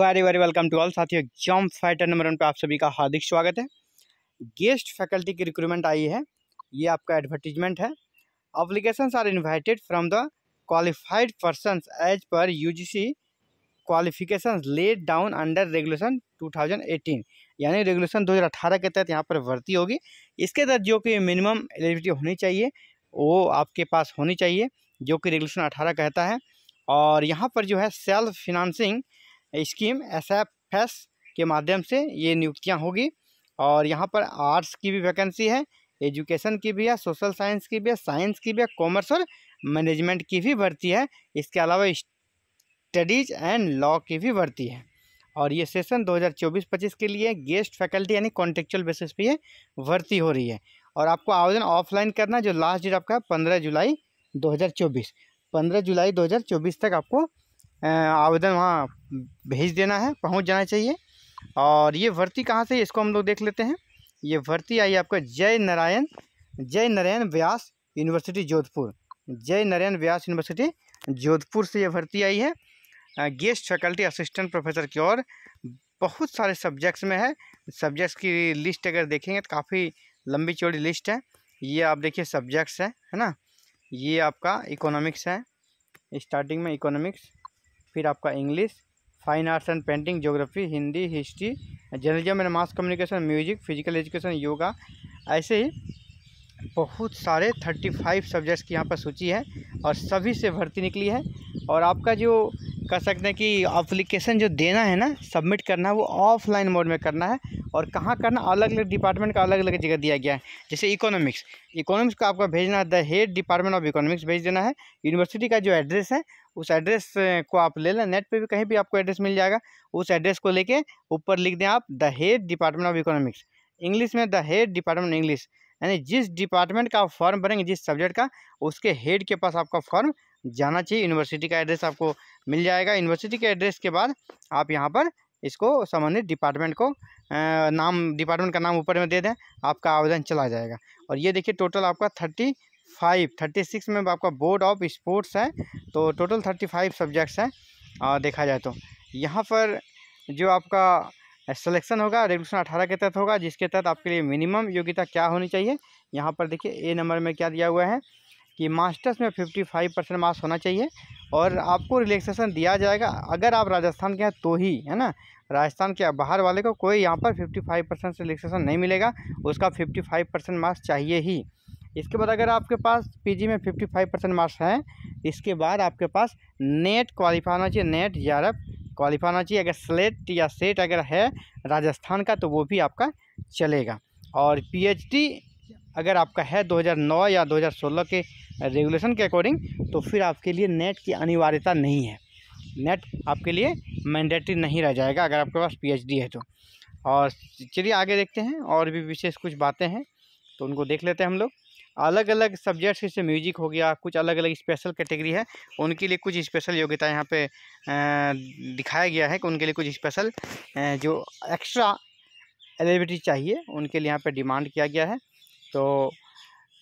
very very welcome to all साथियों exam fighter number one पे आप सभी का हार्दिक स्वागत है गेस्ट फैकल्टी की रिक्रूटमेंट आई है ये आपका एडवर्टीजमेंट है applications are invited from the qualified person as per U G C qualification laid down under regulation eighteen यानी रेगुलेशन अठारह के तहत यहाँ पर भर्ती होगी इसके तहत जो कि मिनिमम एलिजिबिलिटी होनी चाहिए वो आपके पास होनी चाहिए जो कि रेगुलेशन अठारह कहता है और यहाँ पर जो है self financing scheme S F S के माध्यम से ये नियुक्तियाँ होगी और यहाँ पर आर्ट्स की भी वैकेंसी है एजुकेशन की भी है सोशल साइंस की भी है साइंस की भी है कॉमर्स और मैनेजमेंट की भी भर्ती है इसके अलावा स्टडीज एंड लॉ की भी भर्ती है और ये सेशन 2024-25 के लिए गेस्ट फैकल्टी यानी कॉन्ट्रेक्चुअल बेसिस पे ये भर्ती हो रही है और आपको आवेदन ऑफलाइन करना है जो लास्ट डेट आपका पंद्रह जुलाई 2024 15 जुलाई 2024 तक आपको आवेदन वहाँ भेज देना है पहुँच जाना चाहिए और ये भर्ती कहाँ से है इसको हम लोग देख लेते हैं ये भर्ती आई आपका जय नारायण जय नारायण व्यास यूनिवर्सिटी जोधपुर जय नारायण व्यास यूनिवर्सिटी जोधपुर से ये भर्ती आई है गेस्ट फैकल्टी असिस्टेंट प्रोफेसर की ओर बहुत सारे सब्जेक्ट्स में है सब्जेक्ट्स की लिस्ट अगर देखेंगे तो काफ़ी लंबी चौड़ी लिस्ट है ये आप देखिए सब्जेक्ट्स है है ना ये आपका इकोनॉमिक्स है स्टार्टिंग में इकोनॉमिक्स फिर आपका English fine arts and painting geography Hindi history journalism and mass communication music physical education yoga ऐसे ही बहुत सारे थर्टी फाइव सब्जेक्ट्स की यहाँ पर सूची है और सभी से भर्ती निकली है और आपका जो कह सकते हैं कि अप्लीकेशन जो देना है ना सबमिट करना है वो ऑफलाइन मोड में करना है और कहाँ करना अलग अलग डिपार्टमेंट का अलग अलग जगह दिया गया है जैसे इकोनॉमिक्स इकोनॉमिक्स को आपको भेजना है the head department of economics भेज देना है यूनिवर्सिटी का जो एड्रेस है उस एड्रेस को आप ले लें नेट पे भी कहीं भी आपको एड्रेस मिल जाएगा उस एड्रेस को लेके ऊपर लिख दें आप the head department of economics English में द हेड डिपार्टमेंट इंग्लिश यानी जिस डिपार्टमेंट का आप फॉर्म भरेंगे जिस सब्जेक्ट का उसके हेड के पास आपका फॉर्म जाना चाहिए यूनिवर्सिटी का एड्रेस आपको मिल जाएगा यूनिवर्सिटी के एड्रेस के बाद आप यहाँ पर इसको संबंधित डिपार्टमेंट को नाम डिपार्टमेंट का नाम ऊपर में दे दें आपका आवेदन चला जाएगा और ये देखिए टोटल आपका थर्टी फाइव थर्टी सिक्स में आपका बोर्ड ऑफ स्पोर्ट्स है तो टोटल थर्टी फाइव सब्जेक्ट्स हैं देखा जाए तो यहाँ पर जो आपका सिलेक्शन होगा रेगुलेशन अठारह के तहत होगा जिसके तहत आपके लिए मिनिमम योग्यता क्या होनी चाहिए यहाँ पर देखिए ए नंबर में क्या दिया हुआ है कि मास्टर्स में फिफ्टी फाइव परसेंट मार्क्स होना चाहिए और आपको रिलैक्सेशन दिया जाएगा अगर आप राजस्थान के हैं तो ही है ना राजस्थान के बाहर वाले को कोई यहाँ पर फिफ्टी फाइव परसेंट से रिलैक्सेशन नहीं मिलेगा उसका फिफ्टी फाइव परसेंट मार्क्स चाहिए ही इसके बाद अगर आपके पास पीजी में फिफ्टी फाइव परसेंट मार्क्स हैं इसके बाद आपके पास नेट क्वालिफाई होना चाहिए नेट यारब क्वालिफाई होना चाहिए अगर स्लेट या सेट अगर है राजस्थान का तो वो भी आपका चलेगा और पीएचडी अगर आपका है 2009 या 2016 के रेगुलेशन के अकॉर्डिंग तो फिर आपके लिए नेट की अनिवार्यता नहीं है नेट आपके लिए मैंडेटरी नहीं रह जाएगा अगर आपके पास पीएचडी है तो और चलिए आगे देखते हैं और भी विशेष कुछ बातें हैं तो उनको देख लेते हैं हम लोग अलग अलग सब्जेक्ट्स जैसे म्यूजिक हो गया कुछ अलग अलग स्पेशल कैटेगरी है उनके लिए कुछ स्पेशल योग्यता यहाँ पे दिखाया गया है कि उनके लिए कुछ स्पेशल जो एक्स्ट्रा एलिबिलिटी चाहिए उनके लिए यहाँ पे डिमांड किया गया है तो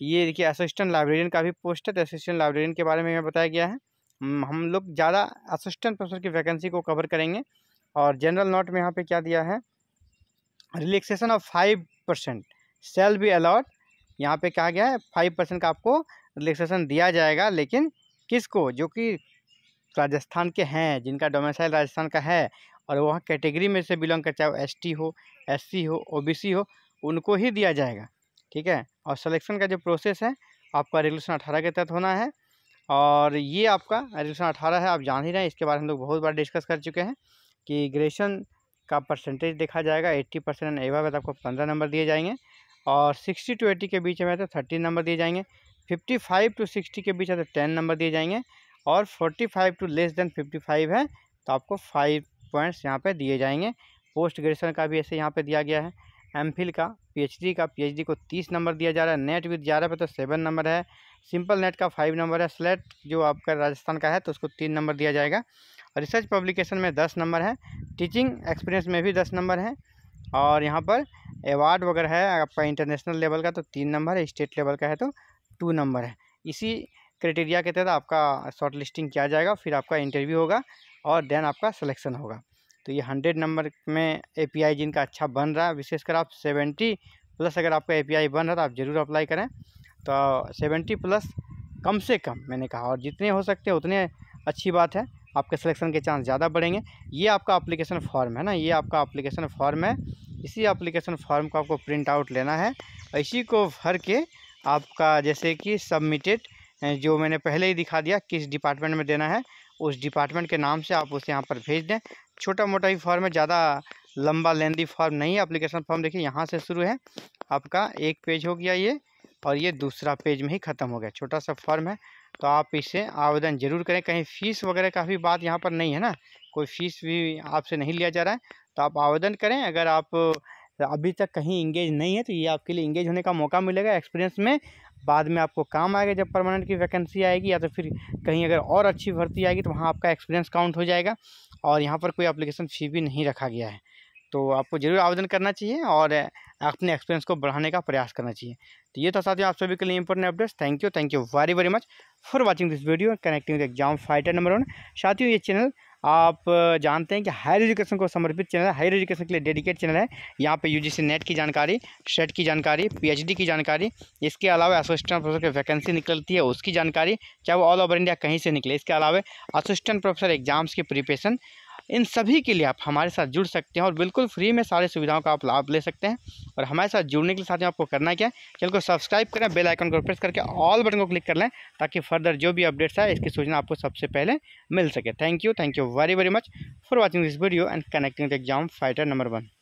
ये देखिए असिस्टेंट लाइब्रेरियन का भी पोस्ट है तो असिस्टेंट लाइब्रेरियन के बारे में यहाँ बताया गया है हम लोग ज़्यादा असिस्टेंट प्रोफेसर की वैकेंसी को कवर करेंगे और जनरल नोट में यहाँ पर क्या दिया है relaxation of five percent shall be allowed यहाँ पे कहा गया है फाइव परसेंट का आपको रिलैक्सेशन दिया जाएगा लेकिन किसको जो कि राजस्थान के हैं जिनका डोमेसाइल राजस्थान का है और वहाँ कैटेगरी में से बिलोंग कर चाहे एस टी हो एस सी हो ओ बी सी हो उनको ही दिया जाएगा ठीक है और सलेक्शन का जो प्रोसेस है आपका रेगुलेशन अठारह के तहत होना है और ये आपका रेगुलेशन अठारह है आप जान ही रहे हैं इसके बारे में हम लोग बहुत बार डिस्कस कर चुके हैं कि ग्रेजुएशन का परसेंटेज देखा जाएगा एट्टी परसेंट एवा आपको पंद्रह नंबर दिए जाएंगे और सिक्सटी टू एटी के बीच में तो थर्टी नंबर दिए जाएंगे फिफ्टी फाइव टू सिक्सटी के बीच है तो टेन नंबर दिए जाएंगे और forty five to less than fifty five है तो आपको फाइव पॉइंट्स यहाँ पे दिए जाएंगे पोस्ट ग्रेजुएशन का भी ऐसे यहाँ पे दिया गया है एमफिल का पीएचडी का पीएचडी को तीस नंबर दिया जा रहा है नेट विद ग्यारह पे तो सेवन नंबर है सिंपल नेट का फाइव नंबर है स्लेट जो आपका राजस्थान का है तो उसको तीन नंबर दिया जाएगा रिसर्च पब्लिकेशन में दस नंबर है टीचिंग एक्सपीरियंस में भी दस नंबर है और यहाँ पर अवार्ड वगैरह है आपका इंटरनेशनल लेवल का तो तीन नंबर है स्टेट लेवल का है तो टू नंबर है इसी क्राइटेरिया के तहत आपका शॉर्ट लिस्टिंग किया जाएगा फिर आपका इंटरव्यू होगा और देन आपका सिलेक्शन होगा तो ये हंड्रेड नंबर में एपीआई जिनका अच्छा बन रहा है विशेषकर आप सेवेंटी प्लस अगर आपका एपीआई बन रहा है तो आप ज़रूर अप्लाई करें तो सेवेंटी प्लस कम से कम मैंने कहा और जितने हो सकते हैं उतने अच्छी बात है आपके सिलेक्शन के चांस ज़्यादा बढ़ेंगे ये आपका अप्लीकेशन फॉर्म है ना ये आपका अप्लीकेशन फॉर्म है इसी अप्लीकेशन फॉर्म को आपको प्रिंट आउट लेना है इसी को भर के आपका जैसे कि सबमिटेड जो मैंने पहले ही दिखा दिया किस डिपार्टमेंट में देना है उस डिपार्टमेंट के नाम से आप उसे यहाँ पर भेज दें छोटा मोटा ही फॉर्म है ज़्यादा लंबा लेंदी फॉर्म नहीं है अप्लीकेशन फॉर्म देखिए यहाँ से शुरू है आपका एक पेज हो गया ये और ये दूसरा पेज में ही ख़त्म हो गया छोटा सा फॉर्म है तो आप इसे आवेदन ज़रूर करें कहीं फ़ीस वगैरह का भी बात यहाँ पर नहीं है ना कोई फ़ीस भी आपसे नहीं लिया जा रहा है तो आप आवेदन करें अगर आप अभी तक कहीं इंगेज नहीं है तो ये आपके लिए इंगेज होने का मौका मिलेगा एक्सपीरियंस में बाद में आपको काम आएगा जब परमानेंट की वैकेंसी आएगी या तो फिर कहीं अगर और अच्छी भर्ती आएगी तो वहाँ आपका एक्सपीरियंस काउंट हो जाएगा और यहाँ पर कोई अप्लीकेशन फ़ी भी नहीं रखा गया है तो आपको ज़रूर आवेदन करना चाहिए और अपने एक्सपीरियंस को बढ़ाने का प्रयास करना चाहिए तो ये था साथियों आप सभी के लिए important updates thank you thank you very very much for watching this video connecting with exam fighter number one साथियों ये चैनल आप जानते हैं कि हायर एजुकेशन को समर्पित चैनल हायर एजुकेशन के लिए डेडिकेट चैनल है यहाँ पे यूजीसी नेट की जानकारी सेट e की जानकारी पीएचडी की जानकारी इसके अलावा असिस्टेंट प्रोफेसर की वैकेंसी निकलती है उसकी जानकारी चाहे वो ऑल ओवर इंडिया कहीं से निकले इसके अलावा असिस्टेंट प्रोफेसर एग्जाम्स की प्रिपेशन इन सभी के लिए आप हमारे साथ जुड़ सकते हैं और बिल्कुल फ्री में सारी सुविधाओं का आप लाभ ले सकते हैं और हमारे साथ जुड़ने के लिए साथ में आपको करना क्या है चैनल को सब्सक्राइब करें बेल आइकन को प्रेस करके ऑल बटन को क्लिक कर लें ताकि फर्दर जो भी अपडेट्स आए इसकी सूचना आपको सबसे पहले मिल सके thank you thank you very very much for watching this video and connecting the exam fighter number one